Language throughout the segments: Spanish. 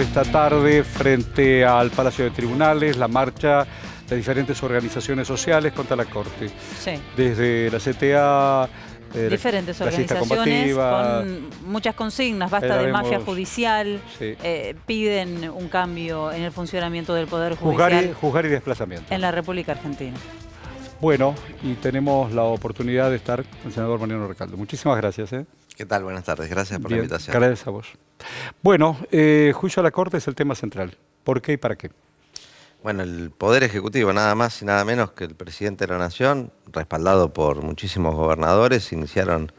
esta tarde frente al Palacio de Tribunales, la marcha de diferentes organizaciones sociales contra la Corte. Sí. Desde la CTA... Eh, diferentes organizaciones con muchas consignas, basta de mafia judicial, eh, piden un cambio en el funcionamiento del Poder Judicial. Juzgar y, desplazamiento. En la República Argentina. Bueno, y tenemos la oportunidad de estar con el senador Mariano Recaldo. Muchísimas gracias. ¿eh? ¿Qué tal? Buenas tardes. Gracias por la invitación. Gracias a vos. Bueno, eh, juicio a la Corte es el tema central. ¿Por qué y para qué? Bueno, el Poder Ejecutivo, nada más y nada menos que el presidente de la Nación, respaldado por muchísimos gobernadores, iniciaron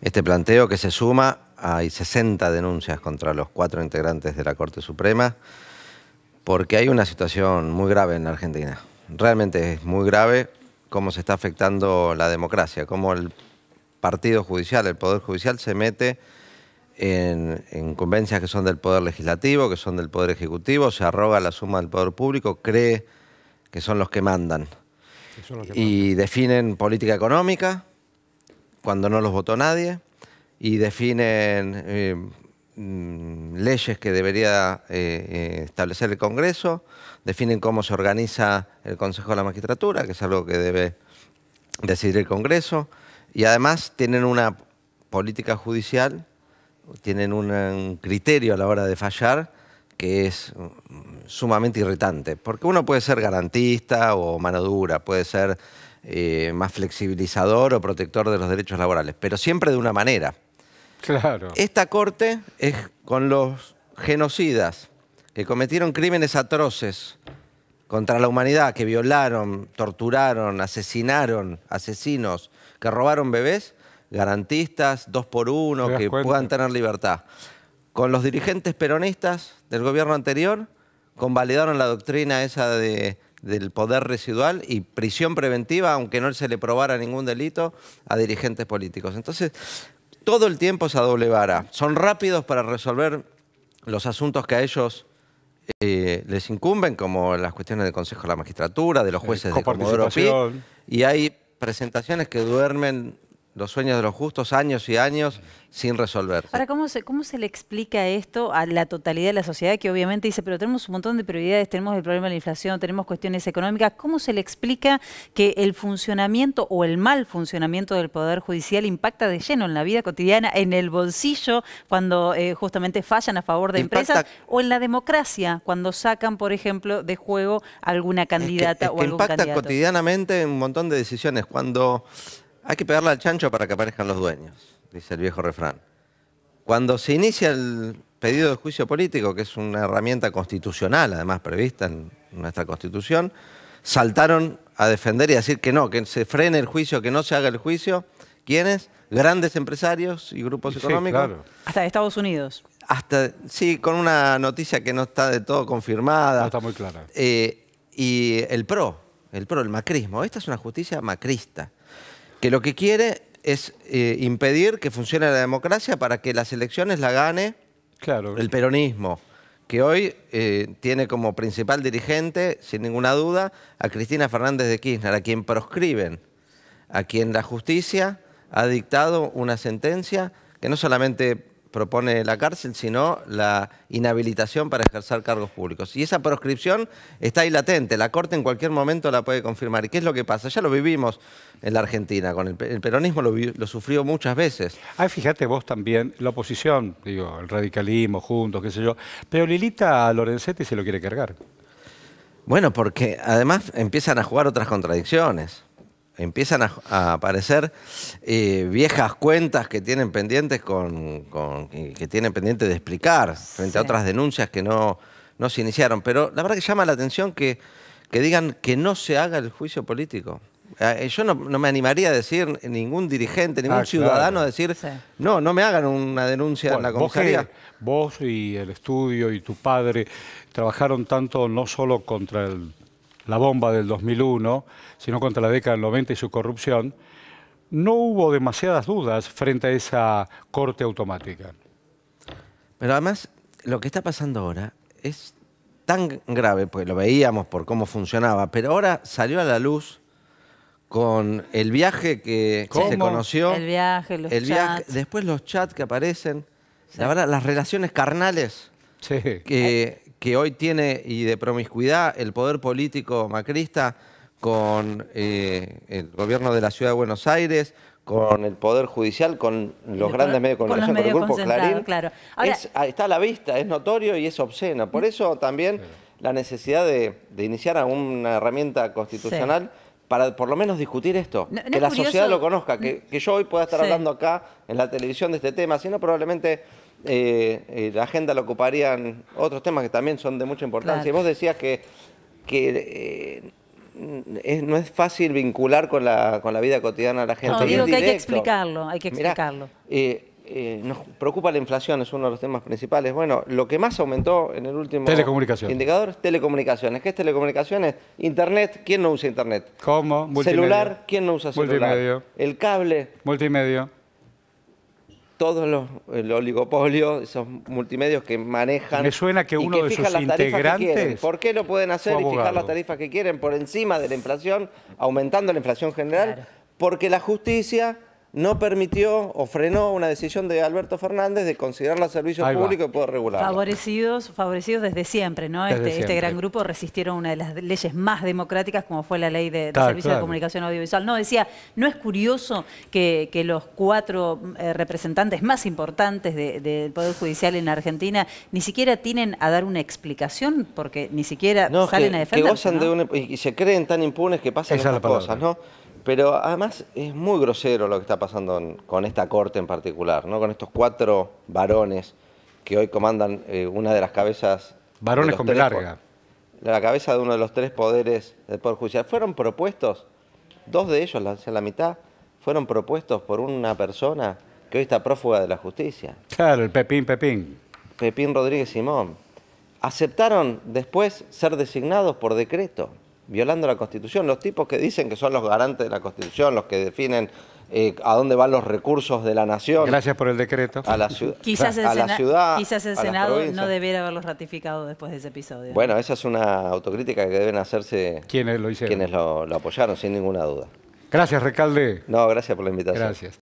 este planteo que se suma a 60 denuncias contra los cuatro integrantes de la Corte Suprema, porque hay una situación muy grave en la Argentina. Realmente es muy grave cómo se está afectando la democracia, cómo el partido judicial, el Poder Judicial se mete en, convencias que son del Poder Legislativo, que son del Poder Ejecutivo, se arroga la suma del Poder Público, cree que son los que mandan. y definen política económica cuando no los votó nadie y definen eh, mm, leyes que debería eh, eh, establecer el Congreso, definen cómo se organiza el Consejo de la Magistratura, que es algo que debe decidir el Congreso, y además tienen una política judicial, tienen un criterio a la hora de fallar que es mm, sumamente irritante, porque uno puede ser garantista o mano dura, puede ser eh, más flexibilizador o protector de los derechos laborales, pero siempre de una manera. Claro. Esta corte es con los genocidas que cometieron crímenes atroces contra la humanidad que violaron, torturaron, asesinaron, asesinos, que robaron bebés, garantistas, dos por uno, que puedan tener libertad. Con los dirigentes peronistas del gobierno anterior, convalidaron la doctrina esa de, del poder residual y prisión preventiva, aunque no se le probara ningún delito, a dirigentes políticos. Entonces, todo el tiempo es a doble vara. Son rápidos para resolver los asuntos que a ellos eh, les incumben, como las cuestiones del Consejo de la Magistratura, de los jueces de Comodoro Pi, y hay presentaciones que duermen los sueños de los justos años y años sin resolver. Ahora, ¿cómo se, ¿cómo se le explica esto a la totalidad de la sociedad que obviamente dice, pero tenemos un montón de prioridades, tenemos el problema de la inflación, tenemos cuestiones económicas? ¿Cómo se le explica que el funcionamiento o el mal funcionamiento del Poder Judicial impacta de lleno en la vida cotidiana, en el bolsillo, cuando eh, justamente fallan a favor de empresas, o en la democracia, cuando sacan, por ejemplo, de juego alguna candidata o algún impacta impacta cotidianamente en un montón de decisiones. Cuando hay que pegarle al chancho para que aparezcan los dueños, dice el viejo refrán. Cuando se inicia el pedido de juicio político, que es una herramienta constitucional, además prevista en nuestra constitución, saltaron a defender y a decir que no, que se frene el juicio, que no se haga el juicio. ¿Quiénes? Grandes empresarios y grupos económicos. Claro. Hasta Estados Unidos. Hasta, sí, con una noticia que no está de todo confirmada. No está muy clara. Eh, y el PRO, el PRO, el macrismo. Esta es una justicia macrista que lo que quiere es eh, impedir que funcione la democracia para que las elecciones la gane el peronismo, que hoy eh, tiene como principal dirigente, sin ninguna duda, a Cristina Fernández de Kirchner, a quien proscriben, a quien la justicia ha dictado una sentencia que no solamente propone la cárcel, sino la inhabilitación para ejercer cargos públicos. Y esa proscripción está ahí latente, la Corte en cualquier momento la puede confirmar. ¿Y qué es lo que pasa? Ya lo vivimos en la Argentina, con el, peronismo lo, sufrió muchas veces. Ay, fíjate vos también, la oposición, digo, el radicalismo, juntos, qué sé yo, pero Lilita Lorenzetti se lo quiere cargar. Bueno, porque además empiezan a jugar otras contradicciones empiezan a, aparecer eh, viejas cuentas que tienen pendientes con, que tienen pendiente de explicar frente a otras denuncias que no, no se iniciaron. Pero la verdad que llama la atención que, que digan que no se haga el juicio político. Ah, eh, yo no, me animaría a decir ningún dirigente, ningún ah, ciudadano a decir, no, no me hagan una denuncia en la comisaría. vos, y el estudio y tu padre trabajaron tanto no solo contra el la bomba del 2001, sino contra la década del 90 y su corrupción, no hubo demasiadas dudas frente a esa corte automática. Pero además, lo que está pasando ahora es tan grave, pues lo veíamos por cómo funcionaba, pero ahora salió a la luz con el viaje que se conoció. El viaje, los Después los chats que aparecen. las relaciones carnales. Que que hoy tiene y de promiscuidad el poder político macrista con eh, el gobierno de la Ciudad de Buenos Aires, con el Poder Judicial, con los grandes medios de comunicación, con, el Grupo Clarín, claro. Ah, está a la vista, es notorio y es obsceno. Por eso también la necesidad de, iniciar una herramienta constitucional para por lo menos discutir esto, que la sociedad lo conozca, mm. que, yo hoy pueda estar hablando acá en la televisión de este tema, sino probablemente eh, eh, la agenda la ocuparían otros temas que también son de mucha importancia. Y Vos decías que, eh, no es fácil vincular con la, vida cotidiana a la gente. No, digo que hay que explicarlo, hay que explicarlo. nos preocupa la inflación, es uno de los temas principales. Bueno, lo que más aumentó en el último telecomunicaciones. indicador es telecomunicaciones. ¿Qué es telecomunicaciones? Internet, ¿quién no usa internet? ¿Cómo? Multimedio. Celular, ¿quién no usa celular? Multimedio. El cable. Multimedio todos los oligopolios, esos multimedios que manejan. suena que uno de sus integrantes. ¿Por qué lo pueden hacer y fijar las tarifas que quieren por encima de la inflación, aumentando la inflación general? Porque la justicia no permitió o frenó una decisión de Alberto Fernández de considerar los servicios públicos y poder regularlos. Favorecidos, favorecidos desde siempre, ¿no? este, este gran grupo resistieron una de las leyes más democráticas como fue la ley de, servicios de comunicación audiovisual. No, decía, ¿no es curioso que, los cuatro eh, representantes más importantes del Poder Judicial en Argentina ni siquiera tienen a dar una explicación porque ni siquiera salen a defender? Que gozan de y se creen tan impunes que pasan las cosas, ¿no? Pero además es muy grosero lo que está pasando con esta corte en particular, ¿no? Con estos cuatro varones que hoy comandan eh, una de las cabezas... Varones con larga. La cabeza de uno de los tres poderes del Poder Judicial. Fueron propuestos, dos de ellos, la mitad, fueron propuestos por una persona que hoy está prófuga de la justicia. Claro, el Pepín Pepín. Pepín Rodríguez Simón. Aceptaron después ser designados por decreto violando la Constitución. Los tipos que dicen que son los garantes de la Constitución, los que definen eh, a dónde van los recursos de la nación. Gracias por el decreto. A la, ciudad quizás el, Senado no debiera haberlos ratificado después de ese episodio. Bueno, esa es una autocrítica que deben hacerse quienes lo hicieron. Quienes lo, lo apoyaron, sin ninguna duda. Gracias, recalde. No, gracias por la invitación. Gracias.